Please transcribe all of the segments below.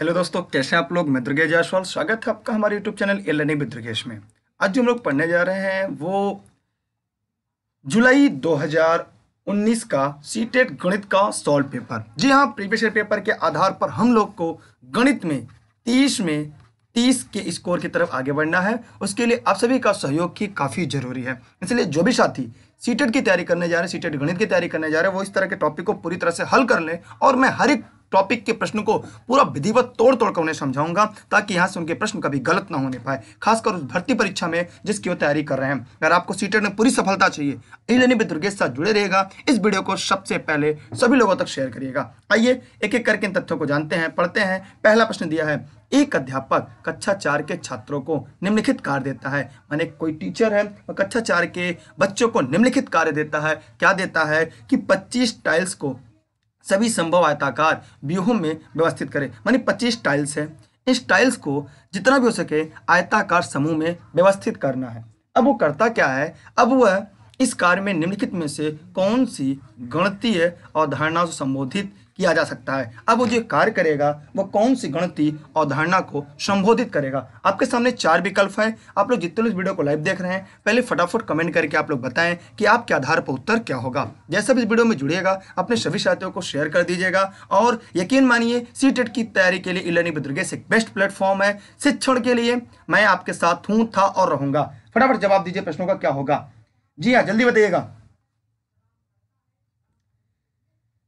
hello दोस्तों कैसे हैं आप लोग मैं दुर्गेश जायसवाल स्वागत है आपका हमारे YouTube channel L N with Durgesh में आज जो हम लोग पढ़ने जा रहे हैं वो जुलाई 2019 का सी e गणित का सॉल्व पेपर जी हाँ प्रीवियस ईयर पेपर के आधार पर हम लोग को गणित में 30 में 30 के स्कोर की तरफ आगे बढ़ना है उसके लिए आप सभी का सहयोग की काफ़ी ज़रूरी है इसलिए जो भी साथी सीटेट e की तैयारी करने जा रहे हैं सीटेट e गणित की तैयारी करने जा रहे हैं वो इस तरह के टॉपिक को पूरी तरह से हल कर लें और मैं हर एक टॉपिक के प्रश्न को पूरा विधिवत तोड़ तोड़कर उन्हें समझाऊंगा ताकि यहाँ से उनके प्रश्न कभी गलत ना होने पाए खासकर उस भर्ती परीक्षा में जिसकी वो तैयारी कर रहे हैं अगर आपको सीटेट e में पूरी सफलता चाहिए इलेनी भी दुर्गेश साथ जुड़े रहेगा इस वीडियो को सबसे पहले सभी लोगों तक शेयर करिएगा आइए एक एक करके इन तथ्यों को जानते हैं पढ़ते हैं पहला प्रश्न दिया है एक अध्यापक कक्षा चार के छात्रों को निम्नलिखित कार्य देता है माने कोई टीचर है वह कक्षा चार के बच्चों को निम्नलिखित कार्य देता है क्या देता है कि 25 टाइल्स को सभी संभव आयताकार व्यूहों में व्यवस्थित करें मानी पच्चीस टाइल्स है इस टाइल्स को जितना भी हो सके आयताकार समूह में व्यवस्थित करना है अब वो करता क्या है अब वह इस कार्य में निम्नलिखित में से कौन सी गणतीय अवधारणा से संबोधित किया जा सकता है अब वो जो कार्य करेगा वो कौन सी गणती अवधारणा को संबोधित करेगा आपके सामने चार विकल्प है आप लोग जितने लोग वीडियो को लाइव देख रहे हैं पहले फटाफट कमेंट करके आप लोग बताएं कि आपके आधार पर उत्तर क्या होगा जैसे भी इस वीडियो में जुड़िएगा अपने सभी साथियों को शेयर कर दीजिएगा और यकीन मानिए सी e की तैयारी के लिए इलर्निंग विद्रगेश एक बेस्ट प्लेटफॉर्म है शिक्षण के लिए मैं आपके साथ हूँ था और रहूंगा फटाफट जवाब दीजिए प्रश्नों का क्या होगा जी हाँ जल्दी बताइएगा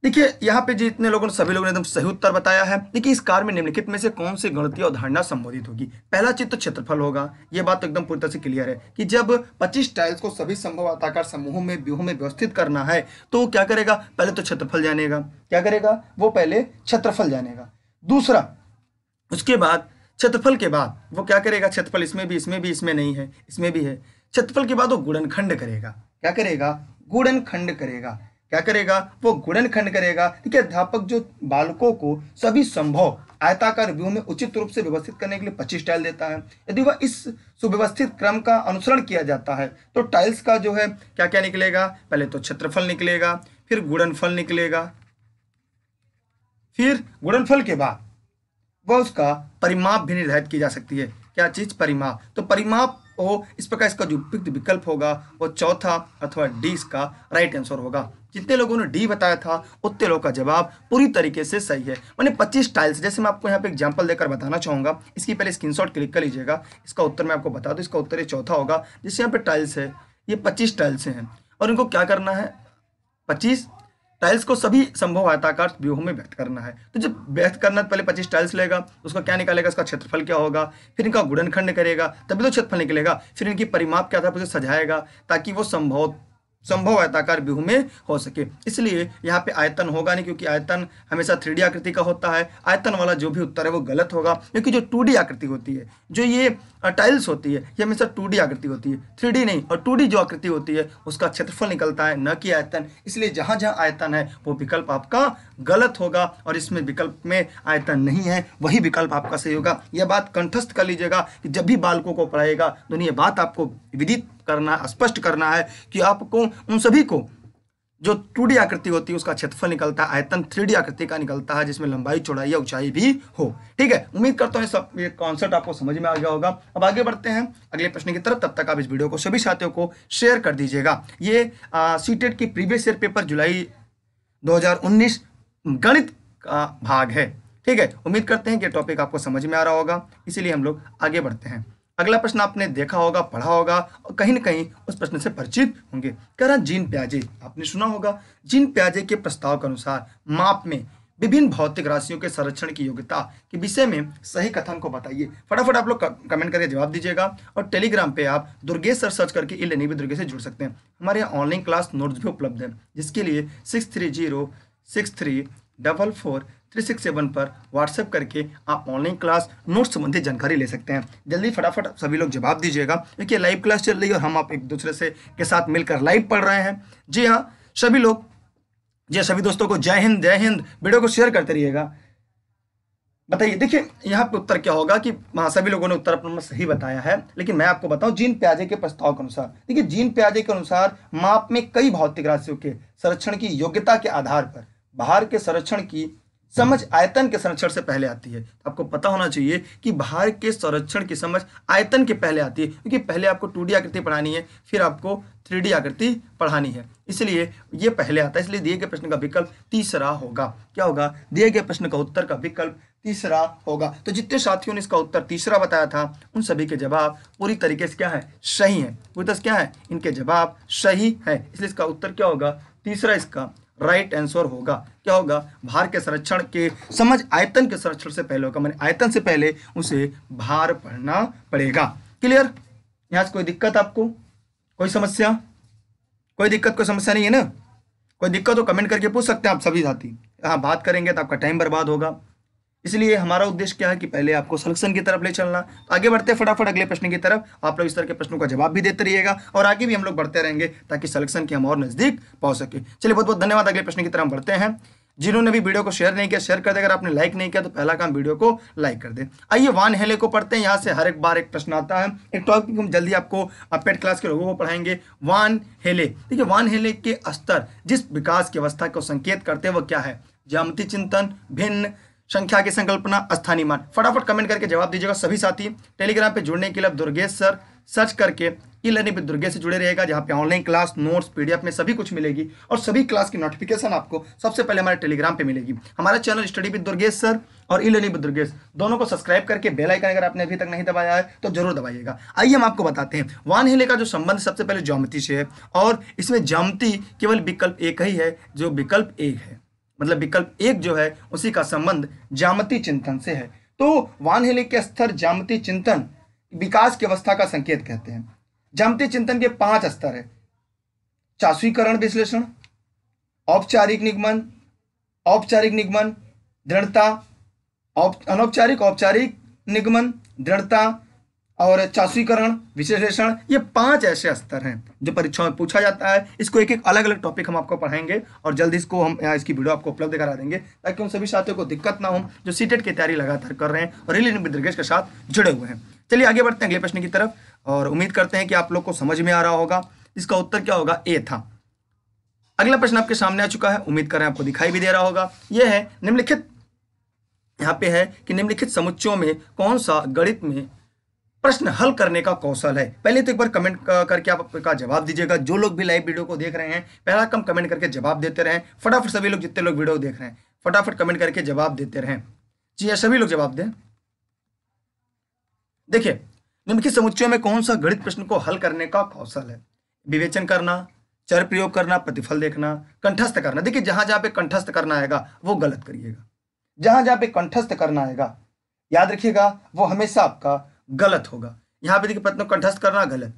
देखिए यहाँ पे जितने लोगों ने सभी लोगों ने एकदम सही उत्तर बताया है देखिए इस कार में निम्नलिखित में से कौन सी गणतीय अवधारणा संबोधित होगी पहला चित्र क्षेत्रफल होगा ये बात तो एकदम पूरी तरह से क्लियर है कि जब 25 टाइल्स को सभी संभव आताकार समूहों में व्यूहों में व्यवस्थित करना है तो वो क्या करेगा पहले तो क्षेत्रफल जानेगा क्या करेगा वो पहले क्षेत्रफल जानेगा दूसरा उसके बाद क्षेत्रफल के बाद वो क्या करेगा क्षेत्रफल इसमें भी इसमें भी इसमें नहीं है इसमें भी है क्षेत्रफल के बाद वो गुणनखंड करेगा क्या करेगा गुणनखंड करेगा क्या करेगा वो गुणन खंड करेगा देखिए अध्यापक जो बालकों को सभी संभव आयताकार व्यू में उचित रूप से व्यवस्थित करने के लिए पच्चीस टाइल देता है यदि वह इस सुव्यवस्थित क्रम का अनुसरण किया जाता है तो टाइल्स का जो है क्या क्या निकलेगा पहले तो क्षेत्रफल निकलेगा फिर गुणनफल निकलेगा फिर गुणनफल के बाद वह उसका परिमाप भी निर्धारित की जा सकती है क्या चीज परिमाप तो परिमाप हो इस प्रकार इसका जो उपयुक्त विकल्प होगा वो चौथा अथवा डी इसका राइट आंसर होगा जितने लोगों ने डी बताया था उतने लोगों का जवाब पूरी तरीके से सही है मैंने 25 टाइल्स जैसे मैं आपको यहाँ पे एग्जांपल देकर बताना चाहूँगा इसकी पहले स्क्रीनशॉट क्लिक कर लीजिएगा इसका उत्तर मैं आपको बता दूँ इसका उत्तर ये चौथा होगा जिससे यहाँ पे टाइल्स है ये पच्चीस टाइल्स हैं और इनको क्या करना है पच्चीस टाइल्स को सभी संभव आयताकार व्यूहों में व्यक्त करना है तो जब व्यक्त करना पहले पच्चीस टाइल्स लेगा उसका क्या निकालेगा उसका क्षेत्रफल क्या होगा फिर इनका गुणनखंड करेगा तभी तो क्षेत्रफल निकलेगा फिर इनकी परिमाप क्या था उसे सजाएगा ताकि वो संभव संभव आयताकार व्यू में हो सके इसलिए यहाँ पे आयतन होगा नहीं क्योंकि आयतन हमेशा थ्री आकृति का होता है आयतन वाला जो भी उत्तर है वो गलत होगा क्योंकि जो टू आकृति होती है जो ये टाइल्स होती है ये हमेशा टू आकृति होती है थ्री नहीं और टू जो आकृति होती है उसका क्षेत्रफल निकलता है न कि आयतन इसलिए जहाँ जहाँ आयतन है वो विकल्प आपका गलत होगा और इसमें विकल्प में आयतन नहीं है वही विकल्प आपका सही होगा यह बात कंठस्थ कर लीजिएगा कि जब भी बालकों को पढ़ाएगा तो ये बात आपको विदित करना स्पष्ट करना है कि आपको उन सभी को जो टू आकृति होती है उसका क्षेत्रफल निकलता है आयतन थ्री आकृति का निकलता है जिसमें लंबाई चौड़ाई या ऊंचाई भी हो ठीक है उम्मीद करता हूँ सब ये कॉन्सेप्ट आपको समझ में आ गया होगा अब आगे बढ़ते हैं अगले प्रश्न की तरफ तब तक आप इस वीडियो को सभी साथियों को शेयर कर दीजिएगा ये सीटेट e की प्रीवियस ईयर पेपर जुलाई दो गणित का भाग है ठीक है उम्मीद करते हैं कि टॉपिक आपको समझ में आ रहा होगा इसीलिए हम लोग आगे बढ़ते हैं अगला प्रश्न आपने देखा होगा पढ़ा होगा और कहीं ना कहीं उस प्रश्न से परिचित होंगे कह रहा जीन प्याजे आपने सुना होगा जीन प्याजे के प्रस्ताव के अनुसार माप में विभिन्न भौतिक राशियों के संरक्षण की योग्यता के विषय में सही कथन को बताइए फटाफट आप लोग कमेंट करके जवाब दीजिएगा और टेलीग्राम पे आप दुर्गेश सर सर्च करके इले एनी दुर्गे से जुड़ सकते हैं हमारे यहाँ ऑनलाइन क्लास नोट्स भी उपलब्ध हैं जिसके लिए six three zero six three double four three six seven पर व्हाट्सएप करके आप ऑनलाइन क्लास नोट्स संबंधी जानकारी ले सकते हैं जल्दी फटाफट सभी लोग जवाब दीजिएगा क्योंकि लाइव क्लास चल रही है और हम आप एक दूसरे से के साथ मिलकर लाइव पढ़ रहे हैं जी हाँ सभी लोग जी हाँ, सभी दोस्तों को जय हिंद जय हिंद वीडियो को शेयर करते रहिएगा बताइए देखिए यहाँ पे उत्तर क्या होगा कि हाँ सभी लोगों ने उत्तर अपना सही बताया है लेकिन मैं आपको बताऊं जीन प्याजे के प्रस्ताव के अनुसार देखिए जीन प्याजे के अनुसार माप में कई भौतिक राशियों के संरक्षण की योग्यता के आधार पर बाहर के संरक्षण की समझ आयतन के संरक्षण से पहले आती है आपको पता होना चाहिए कि भार के संरक्षण की समझ आयतन के पहले आती है क्योंकि पहले आपको टू आकृति पढ़ानी है फिर आपको थ्री आकृति पढ़ानी है इसलिए ये पहले आता है इसलिए दिए गए प्रश्न का विकल्प तीसरा होगा क्या होगा दिए गए प्रश्न का उत्तर का विकल्प तीसरा होगा तो जितने साथियों ने इसका उत्तर तीसरा बताया था उन सभी के जवाब पूरी तरीके से क्या है सही है पूरी तरह क्या है इनके जवाब सही है इसलिए इसका उत्तर क्या होगा तीसरा इसका राइट आंसर होगा क्या होगा भार के संरक्षण के समझ आयतन के संरक्षण से पहले होगा मैंने आयतन से पहले उसे भार पढ़ना पड़ेगा क्लियर यहां से कोई दिक्कत आपको कोई समस्या कोई दिक्कत कोई समस्या नहीं है ना कोई दिक्कत हो कमेंट करके पूछ सकते हैं आप सभी साथी हाँ बात करेंगे तो आपका टाइम बर्बाद होगा इसलिए हमारा उद्देश्य क्या है कि पहले आपको सलेक्शन की तरफ ले चलना आगे बढ़ते फटाफट अगले प्रश्न की तरफ आप लोग इस तरह के प्रश्नों का जवाब भी देते रहिएगा और आगे भी हम लोग बढ़ते रहेंगे ताकि सलेक्शन के हम और नज़दीक पहुंच सके चलिए बहुत बहुत धन्यवाद अगले प्रश्न की तरफ बढ़ते हैं जिन्होंने भी वीडियो को शेयर नहीं किया शेयर कर दे अगर आपने लाइक नहीं किया तो पहला काम वीडियो को लाइक कर दे आइए वान हेले को पढ़ते हैं यहाँ से हर एक बार एक प्रश्न आता है एक टॉपिक हम जल्दी आपको अपेड क्लास के लोगों को पढ़ाएंगे वान हेले देखिए वान हेले के स्तर जिस विकास की अवस्था को संकेत करते हैं वह क्या है जामती चिंतन भिन्न संख्या की संकल्पना स्थानीय मान फटाफट कमेंट करके जवाब दीजिएगा सभी साथी टेलीग्राम पे जुड़ने के लिए दुर्गेश सर सर्च करके ई लर्निंग पे दुर्गेश से जुड़े रहेगा जहाँ पे ऑनलाइन क्लास नोट्स पीडीएफ में सभी कुछ मिलेगी और सभी क्लास की नोटिफिकेशन आपको सबसे पहले हमारे टेलीग्राम पे मिलेगी हमारा channel study with Durgesh sir और ई लर्निंग विद दुर्गेश दोनों को सब्सक्राइब करके बेल आइकन अगर आपने अभी तक नहीं दबाया है तो जरूर दबाइएगा आइए हम आपको बताते हैं वान हिले का जो संबंध सबसे पहले ज्योमती से है और इसमें ज्योमति केवल विकल्प एक ही है जो विकल्प एक है मतलब विकल्प एक जो है उसी का संबंध जामति चिंतन से है तो वानहेले के स्तर जामति चिंतन विकास की अवस्था का संकेत कहते हैं जामती चिंतन के पांच स्तर है चासुकरण विश्लेषण औपचारिक निगमन औपचारिक निगमन दृढ़ता अनौपचारिक औपचारिक निगमन दृढ़ता और चासीकरण विशेषण ये पांच ऐसे स्तर हैं जो परीक्षाओं में पूछा जाता है इसको एक एक अलग अलग टॉपिक हम आपको पढ़ाएंगे और जल्द इसको हम इसकी वीडियो आपको उपलब्ध करा देंगे ताकि उन सभी साथियों को दिक्कत ना हो जो सीटेट e की तैयारी लगातार कर रहे हैं और रिले दुर्गेश के साथ जुड़े हुए हैं चलिए आगे बढ़ते हैं अगले प्रश्न की तरफ और उम्मीद करते हैं कि आप लोग को समझ में आ रहा होगा इसका उत्तर क्या होगा ए था अगला प्रश्न आपके सामने आ चुका है उम्मीद कर रहे हैं आपको दिखाई भी दे रहा होगा यह है निम्नलिखित यहाँ पे है कि निम्नलिखित समुच्चयों में कौन सा गणित में प्रश्न हल करने का कौशल है पहले तो एक बार कमेंट करके आप का जवाब दीजिएगा जो लोग भी लाइव वीडियो को देख रहे हैं पहला कम कमेंट करके जवाब देते रहें फटाफट सभी लोग जितने लोग वीडियो देख रहे हैं फटाफट कमेंट करके जवाब देते रहें जी हाँ, सभी लोग जवाब दें देखिए निम्नलिखित समुच्चयों में कौन सा गणित प्रश्न को हल करने का कौशल है विवेचन करना चर प्रयोग करना प्रतिफल देखना कंठस्थ करना देखिए जहां जहां पे कंठस्थ करना आएगा वो गलत करिएगा जहां जहां पे कंठस्थ करना आएगा याद रखिएगा वो हमेशा आपका गलत होगा यहाँ पे देखिए को कंठस्थ करना गलत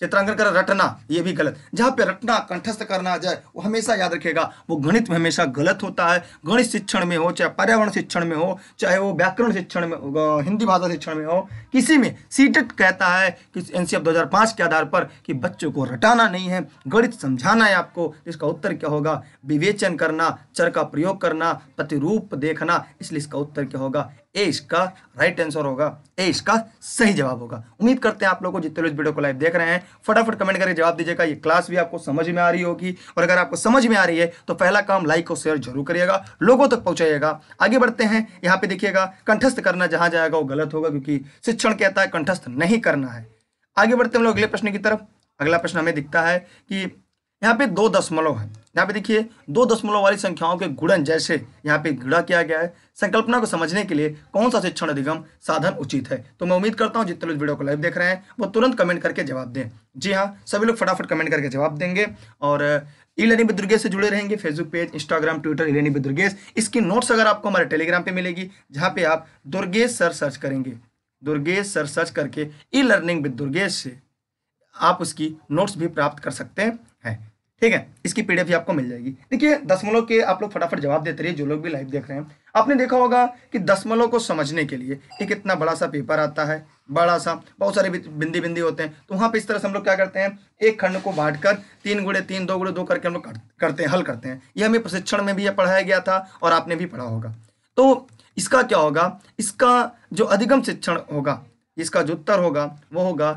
चित्रांकन कर रटना ये भी गलत जहाँ पे रटना कंठस्थ करना आ जाए वो हमेशा याद रखेगा वो गणित में हमेशा गलत होता है गणित शिक्षण में हो चाहे पर्यावरण शिक्षण में हो चाहे वो व्याकरण शिक्षण में हिंदी भाषा शिक्षण में हो किसी में सीटेट e कहता है कि एन सी के आधार पर कि बच्चों को रटाना नहीं है गणित समझाना है आपको इसका उत्तर क्या होगा विवेचन करना चर का प्रयोग करना प्रतिरूप देखना इसलिए इसका उत्तर क्या होगा ए इसका राइट आंसर होगा ए इसका सही जवाब होगा उम्मीद करते हैं आप लोगों को जितने लोग वीडियो को लाइव देख रहे हैं फटाफट कमेंट करके जवाब दीजिएगा ये क्लास भी आपको समझ में आ रही होगी और अगर आपको समझ में आ रही है तो पहला काम लाइक और शेयर जरूर करिएगा लोगों तक पहुंचाइएगा आगे बढ़ते हैं यहाँ पे देखिएगा कंठस्थ करना जहां जाएगा वो गलत होगा क्योंकि शिक्षण कहता है कंठस्थ नहीं करना है आगे बढ़ते हम लोग अगले प्रश्न की तरफ अगला प्रश्न हमें दिखता है कि यहाँ पे दो दशमलव है यहाँ पे देखिए दो दशमलव वाली संख्याओं के गुणन जैसे यहाँ पे गुणा किया गया है संकल्पना को समझने के लिए कौन सा शिक्षण अधिगम साधन उचित है तो मैं उम्मीद करता हूँ जितने लोग वीडियो को लाइव देख रहे हैं वो तुरंत कमेंट करके जवाब दें जी हाँ सभी लोग फटाफट कमेंट करके जवाब देंगे और ई लर्निंग विद दुर्गेश से जुड़े रहेंगे Facebook page Instagram Twitter E learning with Durgesh इसकी नोट्स अगर आपको हमारे टेलीग्राम पे मिलेगी जहाँ पे आप दुर्गेश सर सर्च करेंगे दुर्गेश सर सर्च करके ई लर्निंग विद दुर्गेश से आप उसकी नोट्स भी प्राप्त कर सकते हैं ठीक है इसकी पीडीएफ भी आपको मिल जाएगी देखिए दसमलव के आप लोग फटाफट जवाब देते रहिए जो लोग भी लाइव देख रहे हैं आपने देखा होगा कि दसमलव को समझने के लिए एक इतना बड़ा सा पेपर आता है बड़ा सा बहुत सारे बिंदी बिंदी होते हैं तो वहां पे इस तरह से हम लोग क्या करते हैं एक खंड को बांट कर तीन गुड़े तीन दो गुड़े दो करके हम लोग करते हैं हल करते हैं ये हमें प्रशिक्षण में भी यह पढ़ाया गया था और आपने भी पढ़ा होगा तो इसका क्या होगा इसका जो अधिगम शिक्षण होगा इसका जो उत्तर होगा वो होगा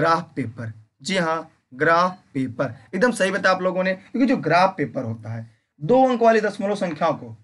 ग्राफ पेपर जी हाँ ग्राफ पेपर एकदम सही बताया आप लोगों ने क्योंकि जो ग्राफ पेपर होता है दो अंक वाली दशमलव संख्याओं को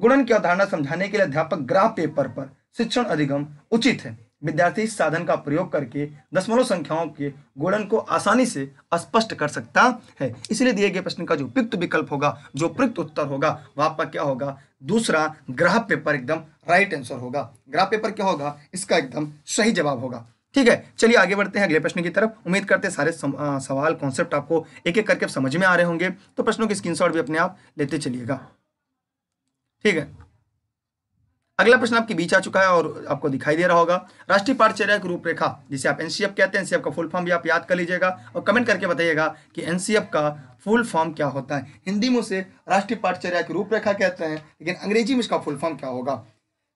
गुणन की अवधारणा समझाने के लिए अध्यापक ग्राफ पेपर पर शिक्षण अधिगम उचित है विद्यार्थी इस साधन का प्रयोग करके दशमलव संख्याओं के गुणन को आसानी से स्पष्ट कर सकता है इसलिए दिए गए प्रश्न का जो उपयुक्त विकल्प होगा जो उपयुक्त उत्तर होगा वह आपका क्या होगा दूसरा ग्राफ पेपर एकदम राइट आंसर होगा ग्राफ पेपर क्या होगा इसका एकदम सही जवाब होगा ठीक है चलिए आगे बढ़ते हैं अगले प्रश्न की तरफ उम्मीद करते हैं सारे सम, आ, सवाल कॉन्सेप्ट आपको एक एक करके समझ में आ रहे होंगे तो प्रश्नों की स्क्रीनशॉट भी अपने आप लेते चलिएगा ठीक है अगला प्रश्न आपके बीच आ चुका है और आपको दिखाई दे रहा होगा राष्ट्रीय पाठचर्या की रूपरेखा जिसे आप एनसीएफ कहते हैं एनसीएफ का फुल फॉर्म भी आप याद कर लीजिएगा और कमेंट करके बताइएगा कि एनसीएफ का फुल फॉर्म क्या होता है हिंदी में उसे राष्ट्रीय पाठचर्या की रूपरेखा कहते हैं लेकिन अंग्रेजी में इसका फुल फॉर्म क्या होगा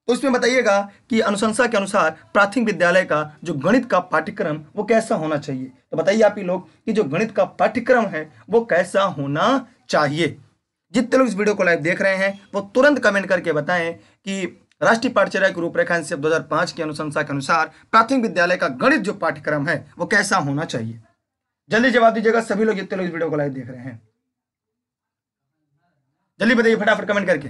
तो इसमें बताइएगा कि अनुशंसा के अनुसार प्राथमिक विद्यालय का जो गणित का पाठ्यक्रम वो कैसा होना चाहिए तो बताइए आप ही लोग कि जो गणित का पाठ्यक्रम है वो कैसा होना चाहिए जितने लोग इस वीडियो को लाइव देख रहे हैं वो तुरंत कमेंट करके बताएं कि राष्ट्रीय पाठचर्या की रूपरेखा दो हजार पांच की अनुशंसा के अनुसार प्राथमिक विद्यालय का गणित जो पाठ्यक्रम है वो कैसा होना चाहिए जल्दी जवाब दीजिएगा सभी लोग जितने लोग इस वीडियो को लाइव देख रहे हैं जल्दी बताइए फटाफट कमेंट करके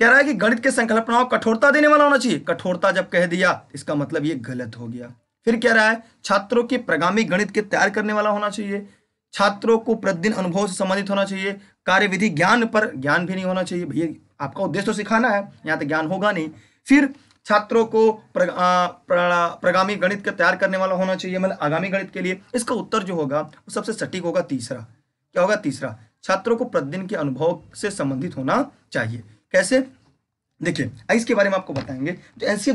कह रहा है कि गणित के संकल्पनाओं कठोरता देने वाला होना चाहिए कठोरता जब कह दिया इसका मतलब ये गलत हो गया फिर कह रहा है छात्रों के प्रगामी गणित के तैयार करने वाला होना चाहिए छात्रों को प्रतिदिन अनुभव से संबंधित होना चाहिए कार्यविधि ज्ञान पर ज्ञान भी नहीं होना चाहिए भैया आपका उद्देश्य तो सिखाना है यहाँ तो ज्ञान होगा नहीं फिर छात्रों को प्रग, आ, प्र, प्रगामी गणित का तैयार करने वाला होना चाहिए मतलब आगामी गणित के लिए इसका उत्तर जो होगा वो सबसे सटीक होगा तीसरा क्या होगा तीसरा छात्रों को प्रतिदिन के अनुभव से संबंधित होना चाहिए कैसे देखिए इसके बारे में आपको बताएंगे जो एन सी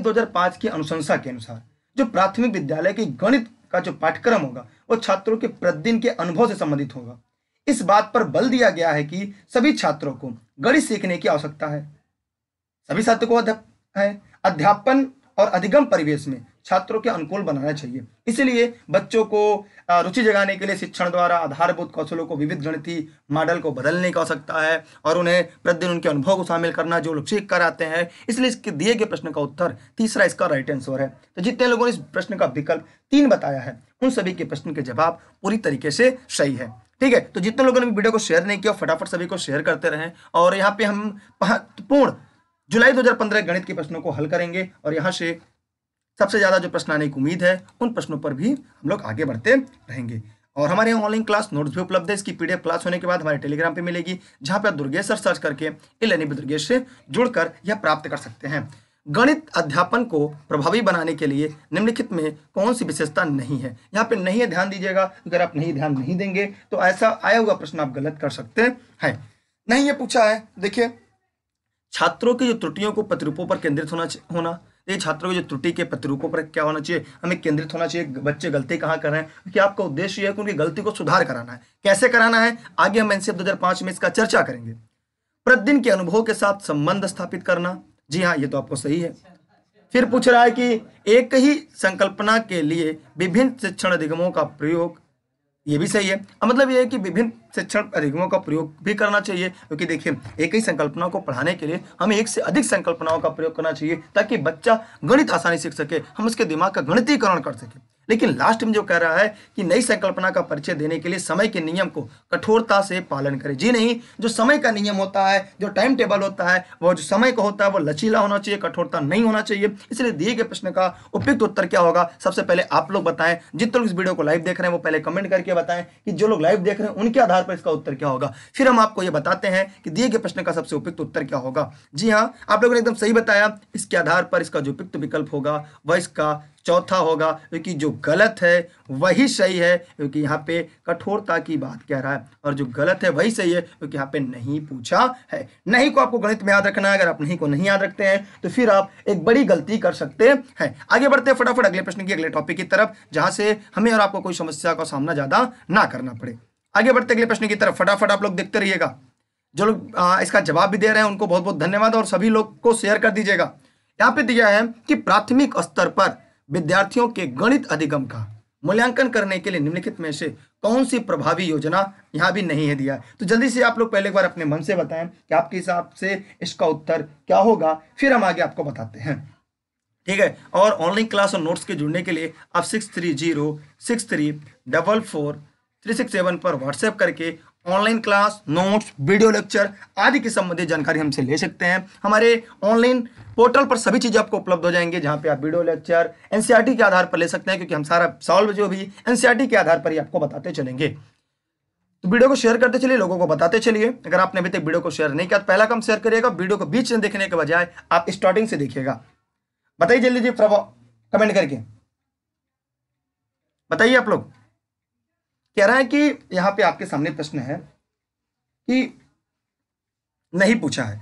की अनुशंसा के अनुसार जो प्राथमिक विद्यालय के गणित का जो पाठ्यक्रम होगा वो छात्रों के प्रतिदिन के अनुभव से संबंधित होगा इस बात पर बल दिया गया है कि सभी छात्रों को गणित सीखने की आवश्यकता है सभी छात्रों को है अध्यापन और अधिगम परिवेश में छात्रों के अनुकूल बनाना चाहिए इसलिए बच्चों को रुचि जगाने के लिए शिक्षण द्वारा आधारभूत कौशलों को विविध गणितीय मॉडल को बदलने का सकता है और उन्हें प्रतिदिन उनके अनुभव को शामिल करना जो लोग सीख कर आते हैं इसलिए इसके दिए गए प्रश्न का उत्तर तीसरा इसका राइट आंसर है तो जितने लोगों ने इस प्रश्न का विकल्प तीन बताया है उन सभी के प्रश्न के जवाब पूरी तरीके से सही है ठीक है तो जितने लोगों ने वीडियो को शेयर नहीं किया फटाफट सभी को शेयर करते रहें और यहाँ पे हम पूर्ण जुलाई 2015 गणित के प्रश्नों को हल करेंगे और यहाँ से सबसे ज़्यादा जो प्रश्न आने की उम्मीद है उन प्रश्नों पर भी हम लोग आगे बढ़ते रहेंगे और हमारे यहाँ ऑनलाइन क्लास नोट्स भी उपलब्ध है इसकी पीडीएफ क्लास होने के बाद हमारे टेलीग्राम पे मिलेगी जहाँ पर आप दुर्गेश सर सर्च करके इल दुर्गेश से जुड़कर यह प्राप्त कर सकते हैं गणित अध्यापन को प्रभावी बनाने के लिए निम्नलिखित में कौन सी विशेषता नहीं है यहाँ पे नहीं ध्यान दीजिएगा अगर आप नहीं ध्यान नहीं देंगे तो ऐसा आया हुआ प्रश्न आप गलत कर सकते हैं नहीं ये पूछा है देखिए छात्रों की जो त्रुटियों को प्रतिरूपों पर केंद्रित होना होना तो ये छात्रों के जो त्रुटि के प्रतिरूपों पर क्या होना चाहिए हमें केंद्रित होना चाहिए बच्चे गलती कहाँ कर रहे हैं क्योंकि आपका उद्देश्य यह है कि उनकी गलती को सुधार कराना है कैसे कराना है आगे हम एनसीएफ पांच में इसका चर्चा करेंगे प्रतिदिन के अनुभव के साथ संबंध स्थापित करना जी हाँ ये तो आपको सही है फिर पूछ रहा है कि एक ही संकल्पना के लिए विभिन्न शिक्षण अधिगमों का प्रयोग ये भी सही है अब मतलब ये है कि विभिन्न शिक्षण परिगमों का प्रयोग भी करना चाहिए क्योंकि देखिए एक ही संकल्पना को पढ़ाने के लिए हमें एक से अधिक संकल्पनाओं का प्रयोग करना चाहिए ताकि बच्चा गणित आसानी सीख सके हम उसके दिमाग का गणितीकरण कर सके लेकिन लास्ट में जो कह रहा है कि नई संकल्पना का परिचय देने के लिए समय के नियम को कठोरता से पालन करें जी नहीं जो समय का नियम होता है जो टाइम टेबल होता है वो जो समय का होता है वो लचीला होना चाहिए कठोरता नहीं होना चाहिए इसलिए दिए गए प्रश्न का उपयुक्त उत्तर क्या होगा सबसे पहले आप लोग बताएं जितने लोग इस वीडियो को लाइव देख रहे हैं वो पहले कमेंट करके बताएं कि जो लोग लाइव देख रहे हैं उनके आधार पर इसका उत्तर क्या होगा फिर हम आपको ये बताते हैं कि दिए गए प्रश्न का सबसे उपयुक्त उत्तर क्या होगा जी हाँ आप लोगों ने एकदम सही बताया इसके आधार पर इसका जो उपयुक्त विकल्प होगा वह इसका चौथा होगा क्योंकि जो गलत है वही सही है क्योंकि यहाँ पे कठोरता की बात कह रहा है और जो गलत है वही सही है क्योंकि यहाँ पे नहीं पूछा है नहीं को आपको गणित में याद रखना है अगर आप नहीं को नहीं याद रखते हैं तो फिर आप एक बड़ी गलती कर सकते हैं आगे बढ़ते हैं फटाफट अगले प्रश्न की अगले टॉपिक की तरफ जहाँ से हमें और आपको कोई समस्या का सामना ज़्यादा ना करना पड़े आगे बढ़ते अगले प्रश्न की तरफ फटाफट आप लोग देखते रहिएगा जो लोग इसका जवाब भी दे रहे हैं उनको बहुत बहुत धन्यवाद और सभी लोग को शेयर कर दीजिएगा यहाँ पे दिया है कि प्राथमिक स्तर पर विद्यार्थियों के गणित अधिगम का मूल्यांकन करने के लिए निम्नलिखित में से कौन सी प्रभावी योजना यहाँ भी नहीं है दिया तो जल्दी से आप लोग पहले एक बार अपने मन से बताएं कि आपके हिसाब से इसका उत्तर क्या होगा फिर हम आगे आपको बताते हैं ठीक है और ऑनलाइन क्लास और नोट्स के जुड़ने के लिए आप six three zero six three double four three six seven पर व्हाट्सएप करके online class notes video lecture आदि के संबंधित जानकारी हमसे ले सकते हैं हमारे ऑनलाइन पोर्टल पर सभी चीज़ें आपको उपलब्ध हो जाएंगे जहाँ पे आप वीडियो लेक्चर एनसीईआरटी के आधार पर ले सकते हैं क्योंकि हम सारा सॉल्व जो भी एनसीईआरटी e के आधार पर ही आपको बताते चलेंगे तो वीडियो को शेयर करते चलिए लोगों को बताते चलिए अगर आपने अभी तक वीडियो को शेयर नहीं किया तो पहला कम शेयर करिएगा वीडियो को बीच में देखने के बजाय आप स्टार्टिंग से देखिएगा बताइए जल्दी जी प्रभाव कमेंट करके बताइए आप लोग कह रहा है कि यहाँ पे आपके सामने प्रश्न है कि नहीं पूछा है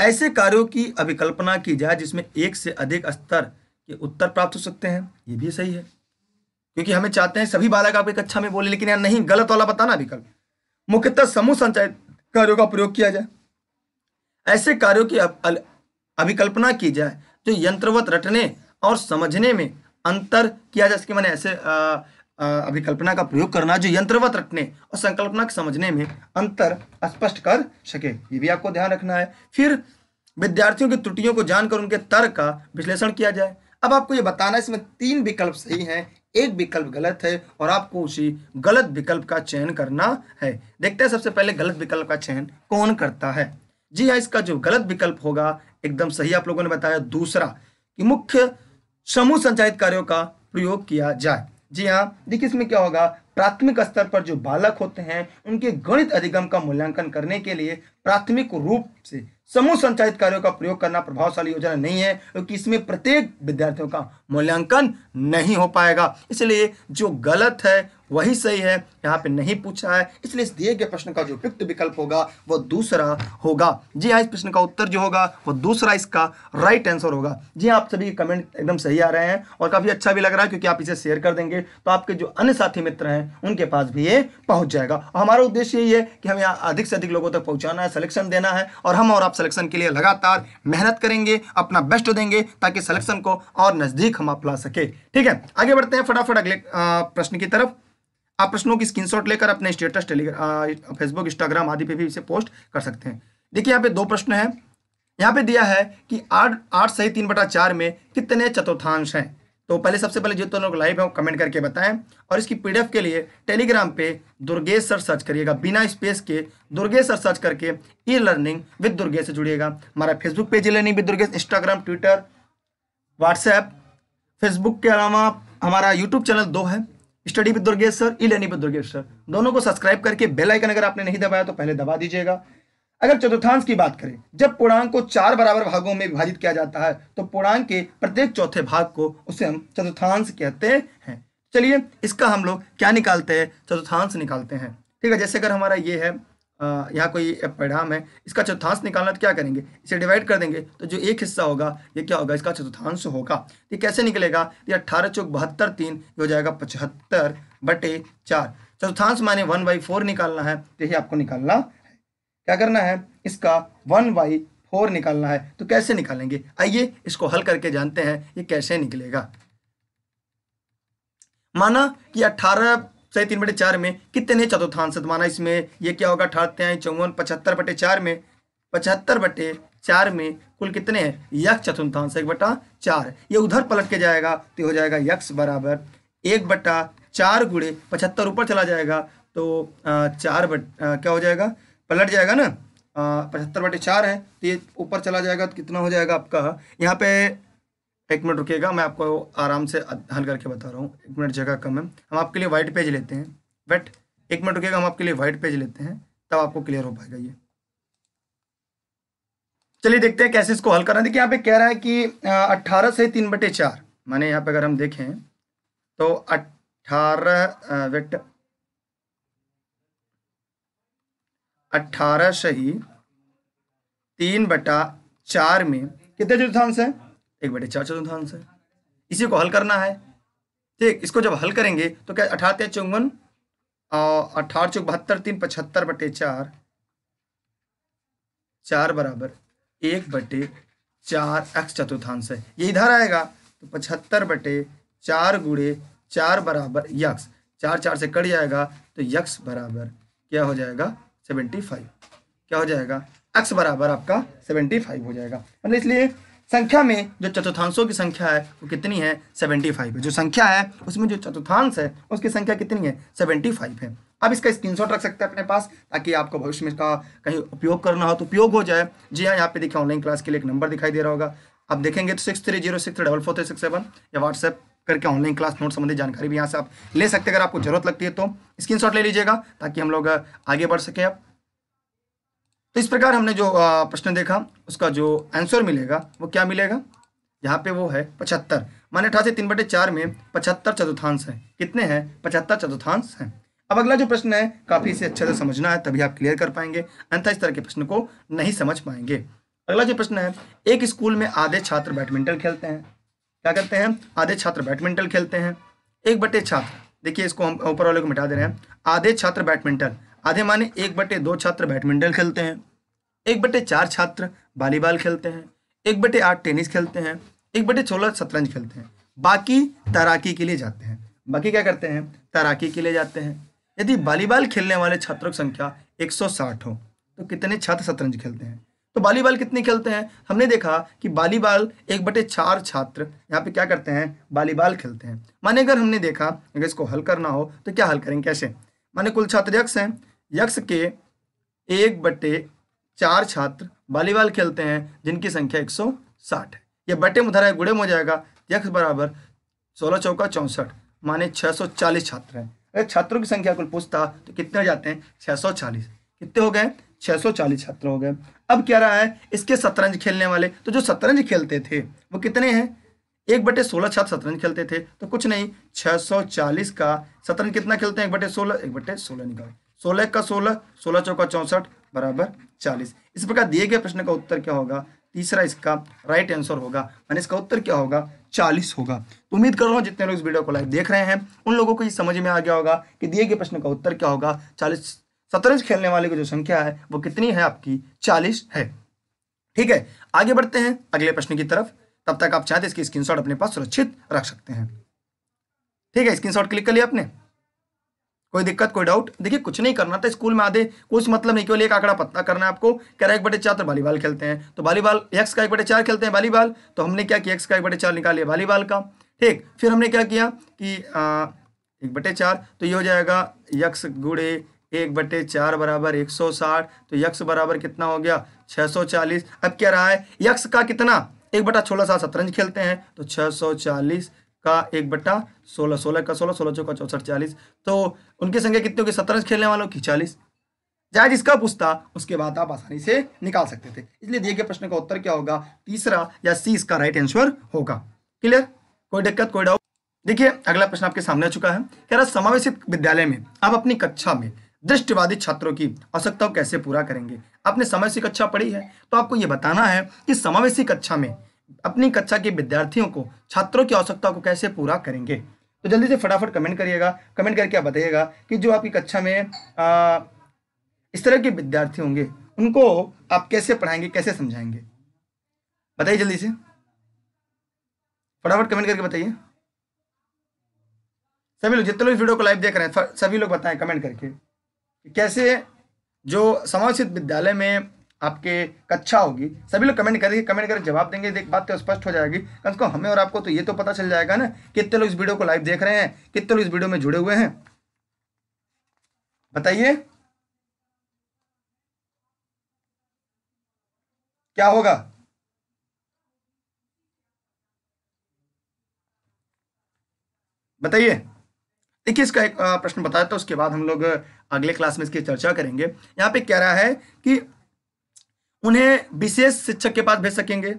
ऐसे कार्यों की अभिकल्पना की जाए जिसमें एक से अधिक स्तर के उत्तर प्राप्त हो सकते हैं ये भी सही है क्योंकि हमें चाहते हैं सभी बालक आपकी कक्षा में बोले लेकिन यार नहीं गलत वाला बताना विकल्प मुख्यतः समूह संचालित कार्यों का प्रयोग किया जाए ऐसे कार्यों की अभिकल्पना की जाए जो यंत्रवत रटने और समझने में अंतर किया जा सके मैंने ऐसे अभिकल्पना का प्रयोग करना जो यंत्रवत रखने और संकल्पना के समझने में अंतर स्पष्ट कर सके ये भी आपको ध्यान रखना है फिर विद्यार्थियों की त्रुटियों को जानकर उनके तर्क का विश्लेषण किया जाए अब आपको ये बताना है इसमें तीन विकल्प सही हैं एक विकल्प गलत है और आपको उसी गलत विकल्प का चयन करना है देखते हैं सबसे पहले गलत विकल्प का चयन कौन करता है जी हाँ इसका जो गलत विकल्प होगा एकदम सही आप लोगों ने बताया दूसरा कि मुख्य समूह संचालित कार्यों का प्रयोग किया जाए जी हाँ देखिए इसमें क्या होगा प्राथमिक स्तर पर जो बालक होते हैं उनके गणित अधिगम का मूल्यांकन करने के लिए प्राथमिक रूप से समूह संचालित कार्यों का प्रयोग करना प्रभावशाली योजना नहीं है क्योंकि इसमें प्रत्येक विद्यार्थियों का मूल्यांकन नहीं हो पाएगा इसलिए जो गलत है वही सही है यहाँ पे नहीं पूछा है इसलिए इस दिए गए प्रश्न का जो उपयुक्त विकल्प होगा वो दूसरा होगा जी हाँ इस प्रश्न का उत्तर जो होगा वो दूसरा इसका राइट आंसर होगा जी हाँ आप सभी कमेंट एकदम सही आ रहे हैं और काफ़ी अच्छा भी लग रहा है क्योंकि आप इसे शेयर कर देंगे तो आपके जो अन्य साथी मित्र हैं उनके पास भी ये पहुंच जाएगा और हमारा उद्देश्य यही है कि हम यहाँ अधिक से अधिक लोगों तक पहुँचाना है सलेक्शन देना है और हम और आप सलेक्शन के लिए लगातार मेहनत करेंगे अपना बेस्ट देंगे ताकि सलेक्शन को और नज़दीक हम आप ला सके ठीक है आगे बढ़ते हैं फटाफट अगले प्रश्न की तरफ आप प्रश्नों की स्क्रीनशॉट लेकर अपने स्टेटस टेलीग्राम फेसबुक इंस्टाग्राम आदि पे भी इसे पोस्ट कर सकते हैं देखिए यहाँ पे दो प्रश्न है यहाँ पे दिया है कि आठ आठ सही तीन बटा चार में कितने चतुर्थांश हैं तो पहले सबसे पहले जो लोग लाइव है वो कमेंट करके बताएं और इसकी पीडीएफ के लिए टेलीग्राम पे दुर्गेश सर सर्च करिएगा बिना स्पेस के दुर्गेश सर सर्च करके ई लर्निंग विद दुर्गेश से जुड़िएगा हमारा Facebook page E learning with Durgesh Instagram Twitter WhatsApp Facebook के अलावा हमारा यूट्यूब चैनल दो है study with Durgesh sir E learning with Durgesh sir दोनों को सब्सक्राइब करके बेल आइकन अगर आपने नहीं दबाया तो पहले दबा दीजिएगा अगर चतुर्थांश की बात करें जब पूर्णांक को चार बराबर भागों में विभाजित किया जाता है तो पूर्णांक के प्रत्येक चौथे भाग को उसे हम चतुर्थांश कहते हैं चलिए इसका हम लोग क्या निकालते हैं चतुर्थांश निकालते हैं ठीक है जैसे अगर हमारा ये है यहाँ कोई परिणाम है इसका चतुर्थांश निकालना तो क्या करेंगे इसे डिवाइड कर देंगे तो जो एक हिस्सा होगा ये क्या होगा इसका चतुर्थांश होगा तो ये कैसे निकलेगा ये अट्ठारह चौक बहत्तर तीन हो जाएगा पचहत्तर बटे चार चतुर्थांश माने वन बाई फोर निकालना है तो यही आपको निकालना है क्या करना है इसका वन बाई फोर निकालना है तो कैसे निकालेंगे आइए इसको हल करके जानते हैं ये कैसे निकलेगा माना कि अट्ठारह सही तीन बटे चार में कितने चतुर्थांश माना इसमें ये क्या होगा अठारह चौवन पचहत्तर बटे चार में पचहत्तर बटे चार में कुल कितने हैं यक्ष चतुर्थांश एक बटा चार ये उधर पलट के जाएगा तो हो जाएगा यक्ष बराबर एक बटा चार गुड़े पचहत्तर ऊपर चला जाएगा तो चार बट क्या हो जाएगा पलट जाएगा ना पचहत्तर बटे चार है तो ये ऊपर चला जाएगा तो कितना हो जाएगा आपका यहाँ पे एक मिनट रुकेगा मैं आपको आराम से हल करके बता रहा हूँ एक मिनट जगह कम है हम आपके लिए वाइट पेज लेते हैं बट एक मिनट रुकेगा हम आपके लिए वाइट पेज लेते हैं तब आपको क्लियर हो पाएगा ये चलिए देखते हैं कैसे इसको हल करना देखिए यहाँ पे कह रहा है कि अट्ठारह से तीन बटे चार माने यहाँ पे अगर हम देखें तो अट्ठारह वेट अट्ठारह सही तीन बटा चार में कितने जो है एक बटे चार चौथा तो आंसर इसी को हल करना है ठीक इसको जब हल करेंगे तो क्या अठारह चौवन अठारह चौक बहत्तर तीन पचहत्तर बटे चार चार बराबर एक बटे चार एक्स चतुर्थांश है ये इधर आएगा तो पचहत्तर बटे चार गुड़े चार बराबर यक्स चार चार से कट जाएगा तो यक्स बराबर क्या हो जाएगा सेवेंटी फाइव क्या हो जाएगा एक्स बराबर आपका सेवेंटी फाइव हो जाएगा मतलब इसलिए संख्या में जो चतुर्थांशों की संख्या है वो कितनी है सेवेंटी फाइव है जो संख्या है उसमें जो चतुर्थांश है उसकी संख्या कितनी है सेवेंटी फाइव है अब इसका स्क्रीनशॉट रख सकते हैं अपने पास ताकि आपको भविष्य में इसका कहीं उपयोग करना हो तो उपयोग हो जाए जी हाँ यहाँ पे देखिए ऑनलाइन क्लास के लिए एक नंबर दिखाई दे रहा होगा आप देखेंगे तो six three zero six double four three six seven या व्हाट्सएप करके ऑनलाइन क्लास नोट संबंधी जानकारी भी यहाँ से आप ले सकते हैं अगर आपको जरूरत लगती है तो स्क्रीनशॉट ले लीजिएगा ताकि हम लोग आगे बढ़ सकें आप तो इस प्रकार हमने जो प्रश्न देखा उसका जो आंसर मिलेगा वो क्या मिलेगा यहाँ पे वो है पचहत्तर माने अठासी तीन बटे चार में पचहत्तर चतुर्थांश है कितने हैं पचहत्तर चतुर्थांश हैं अब अगला जो प्रश्न है काफ़ी इसे अच्छे से समझना है तभी आप क्लियर कर पाएंगे अन्यथा इस तरह के प्रश्न को नहीं समझ पाएंगे अगला जो प्रश्न है एक स्कूल में आधे छात्र बैडमिंटन खेलते हैं क्या करते हैं आधे छात्र बैडमिंटन खेलते हैं एक बटे छात्र देखिए इसको हम ऊपर वाले को मिटा दे रहे हैं आधे छात्र बैडमिंटन आधे माने एक बटे दो छात्र बैडमिंटन खेलते हैं एक बटे चार छात्र वॉलीबॉल खेलते हैं एक बटे आठ टेनिस खेलते हैं एक बटे सोलह शतरंज खेलते हैं बाकी तैराकी के लिए जाते हैं बाकी क्या करते हैं तैराकी के लिए जाते हैं यदि वॉलीबॉल खेलने वाले छात्रों की संख्या साठ हो तो कितने छात्र शतरंज खेलते हैं तो वॉलीबॉल कितने खेलते हैं हमने देखा कि वॉलीबॉल एक बटे चार छात्र यहाँ पे क्या करते हैं वॉलीबॉल खेलते हैं माने अगर हमने देखा अगर इसको हल करना हो तो क्या हल करेंगे कैसे माने कुल छात्र यक्ष हैं यक्ष के एक बटे चार छात्र वॉलीबॉल खेलते हैं जिनकी संख्या 160 है यह बटे में धरा गुड़े में हो जाएगा यक्ष बराबर सोलह चौका चौंसठ माने 640 छात्र हैं अगर छात्रों की संख्या कुल पूछता तो कितने हो जाते हैं 640 कितने हो गए 640 छात्र हो गए अब क्या रहा है इसके शतरंज खेलने वाले तो जो शतरंज खेलते थे वो कितने हैं एक बटे सोलह छात्र शतरंज खेलते थे तो कुछ नहीं 640 का शतरंज कितना खेलते हैं एक बटे सोलह एक बटे सोलह निकाल सोलह का सोलह सोलह चौका चौंसठ बराबर चालीस इस प्रकार दिए गए प्रश्न का उत्तर क्या होगा तीसरा इसका राइट आंसर होगा मैंने इसका उत्तर क्या होगा चालीस होगा तो उम्मीद कर रहा हूँ जितने लोग इस वीडियो को लाइव देख रहे हैं उन लोगों को ये समझ में आ गया होगा कि दिए गए प्रश्न का उत्तर क्या होगा चालीस शतरंज खेलने वाले की जो संख्या है वो कितनी है आपकी चालीस है ठीक है आगे बढ़ते हैं अगले प्रश्न की तरफ तब तक आप चाहते इसकी स्क्रीनशॉट अपने पास सुरक्षित रख सकते हैं ठीक है स्क्रीनशॉट क्लिक कर लिया आपने कोई दिक्कत कोई डाउट देखिए कुछ नहीं करना था स्कूल में आधे कुछ मतलब नहीं केवल एक आंकड़ा पता करना है आपको कह रहा है एक बटे चार तो वालीबॉल खेलते हैं तो वालीबॉल एक्स का एक बटे चार खेलते हैं वालीबॉल तो हमने क्या किया एक्स का एक बटे चार निकाल लिया वालीबॉल का ठीक फिर हमने क्या किया कि आ, एक बटे चार तो ये हो जाएगा यक्स गुड़े एक बटे चार बराबर एक सौ साठ तो यक्स बराबर कितना हो गया छः सौ चालीस अब क्या रहा है यक्स का कितना एक बटा छोलह सा शतरंज खेलते हैं तो छः सौ चालीस का एक बट्टा सोलह सोलह का सोलह सोलह चौका चौसठ चालीस तो उनकी संख्या कितनी होगी सत्रह खेलने वालों की चालीस चाहे जिसका पूछता उसके बाद आप आसानी से निकाल सकते थे इसलिए दिए गए प्रश्न का उत्तर क्या होगा तीसरा या सी इसका राइट आंसर होगा क्लियर कोई दिक्कत कोई डाउट देखिए अगला प्रश्न आपके सामने आ चुका है कह रहा समावेशित विद्यालय में आप अपनी कक्षा में दृष्टिवादी छात्रों की आवश्यकताओं कैसे पूरा करेंगे आपने समावेशी कक्षा पढ़ी है तो आपको ये बताना है कि समावेशी कक्षा में अपनी कक्षा के विद्यार्थियों को छात्रों की आवश्यकता को कैसे पूरा करेंगे तो जल्दी से फटाफट कमेंट करिएगा कमेंट करके आप बताइएगा कि जो आपकी कक्षा में आ, इस तरह के विद्यार्थी होंगे उनको आप कैसे पढ़ाएंगे कैसे समझाएंगे बताइए जल्दी से फटाफट कमेंट करके बताइए सभी लोग जितने लोग वीडियो को लाइव देख रहे हैं सभी लोग बताएं कमेंट करके कैसे जो समावेशित विद्यालय में आपके कक्षा होगी सभी लोग कमेंट करेंगे कमेंट करके जवाब देंगे देख बात तो स्पष्ट हो जाएगी कम से कम हमें और आपको तो ये तो पता चल जाएगा ना कितने लोग इस वीडियो को लाइव देख रहे हैं कितने लोग इस वीडियो में जुड़े हुए हैं बताइए क्या होगा बताइए देखिए इसका एक प्रश्न बताया तो उसके बाद हम लोग अगले क्लास में इसकी चर्चा करेंगे यहाँ पे कह रहा है कि उन्हें विशेष शिक्षक के पास भेज सकेंगे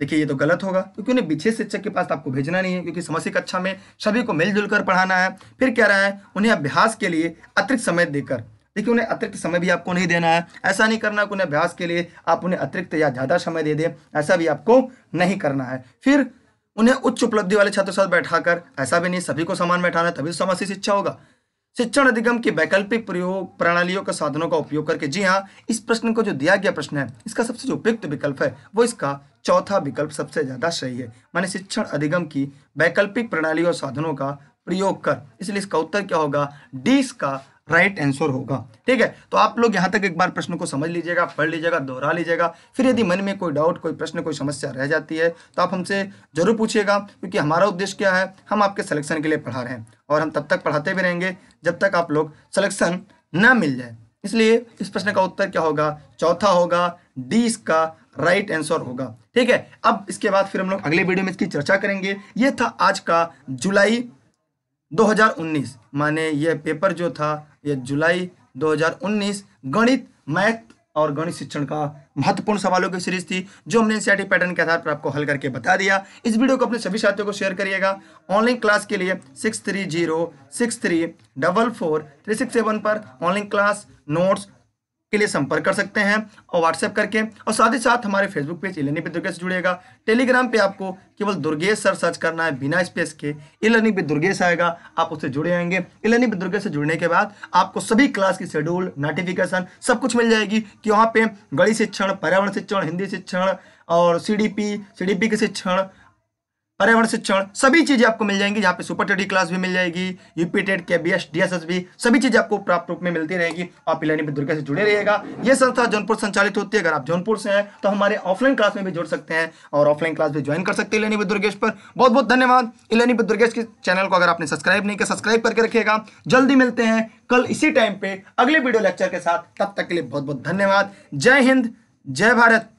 देखिए ये तो गलत होगा क्योंकि उन्हें विशेष शिक्षक के पास तो आपको भेजना नहीं है क्योंकि समस्या कक्षा में सभी को मिलजुल कर पढ़ाना है फिर कह रहा है उन्हें अभ्यास के लिए अतिरिक्त समय देकर देखिए उन्हें अतिरिक्त समय भी आपको नहीं देना है ऐसा नहीं करना कि उन्हें अभ्यास के लिए आप उन्हें अतिरिक्त या ज़्यादा समय दे दें ऐसा भी आपको नहीं करना है फिर उन्हें उच्च उपलब्धि वाले छात्र साथ बैठाकर ऐसा भी नहीं सभी को समान बैठाना तभी तो समस्या शिक्षा होगा शिक्षण अधिगम की वैकल्पिक प्रयोग प्रणालियों के साधनों का उपयोग करके जी हाँ इस प्रश्न को जो दिया गया प्रश्न है इसका सबसे जो उपयुक्त विकल्प है वो इसका चौथा विकल्प सबसे ज्यादा सही है माने शिक्षण अधिगम की वैकल्पिक प्रणालियों और साधनों का प्रयोग कर इसलिए इसका उत्तर क्या होगा डी इसका राइट आंसर होगा ठीक है तो आप लोग यहाँ तक एक बार प्रश्न को समझ लीजिएगा पढ़ लीजिएगा दोहरा लीजिएगा फिर यदि मन में कोई डाउट कोई प्रश्न कोई समस्या रह जाती है तो आप हमसे जरूर पूछिएगा क्योंकि हमारा उद्देश्य क्या है हम आपके सलेक्शन के लिए पढ़ा रहे हैं और हम तब तक पढ़ाते भी रहेंगे जब तक आप लोग सलेक्शन ना मिल जाए इसलिए इस प्रश्न का उत्तर क्या होगा चौथा होगा डी इसका राइट आंसर होगा ठीक है अब इसके बाद फिर हम लोग अगले वीडियो में इसकी चर्चा करेंगे ये था आज का जुलाई 2019 माने यह पेपर जो था यह जुलाई 2019 गणित मैथ और गणित शिक्षण का महत्वपूर्ण सवालों की सीरीज थी जो हमने एनसीईआरटी e पैटर्न के आधार पर आपको हल करके बता दिया इस वीडियो को अपने सभी साथियों को शेयर करिएगा ऑनलाइन क्लास के लिए six three zero six three double four three six seven पर ऑनलाइन क्लास नोट्स के लिए संपर्क कर सकते हैं और व्हाट्सएप करके और साथ ही साथ हमारे Facebook page E learning with Durgesh जुड़ेगा टेलीग्राम पे आपको केवल दुर्गेश सर सर्च करना है बिना स्पेस के इलर्निंग विद दुर्गेश आएगा आप उससे जुड़े आएंगे इलर्निंग विद दुर्गेश से जुड़ने के बाद आपको सभी क्लास की शेड्यूल नोटिफिकेशन सब कुछ मिल जाएगी कि वहाँ पर गणित शिक्षण पर्यावरण शिक्षण हिंदी शिक्षण और सी डी पी के शिक्षण पर्यावरण शिक्षण सभी चीजें आपको मिल जाएंगी जहाँ पे सुपर टेडी क्लास भी मिल जाएगी UP TET K B S D S S भी सभी चीजें आपको प्राप्त रूप में मिलती रहेगी आप इलानी में दुर्गा से जुड़े रहेगा ये संस्था जौनपुर संचालित होती है अगर आप जौनपुर से हैं तो हमारे ऑफलाइन क्लास में भी जुड़ सकते हैं और ऑफलाइन क्लास भी ज्वाइन कर सकते हैं इलानी विद दुर्गेश पर बहुत बहुत धन्यवाद इलानी विद दुर्गेश के चैनल को अगर आपने सब्सक्राइब नहीं किया सब्सक्राइब करके रखिएगा जल्दी मिलते हैं कल इसी टाइम पे अगले वीडियो लेक्चर के साथ तब तक के लिए बहुत बहुत धन्यवाद जय हिंद जय भारत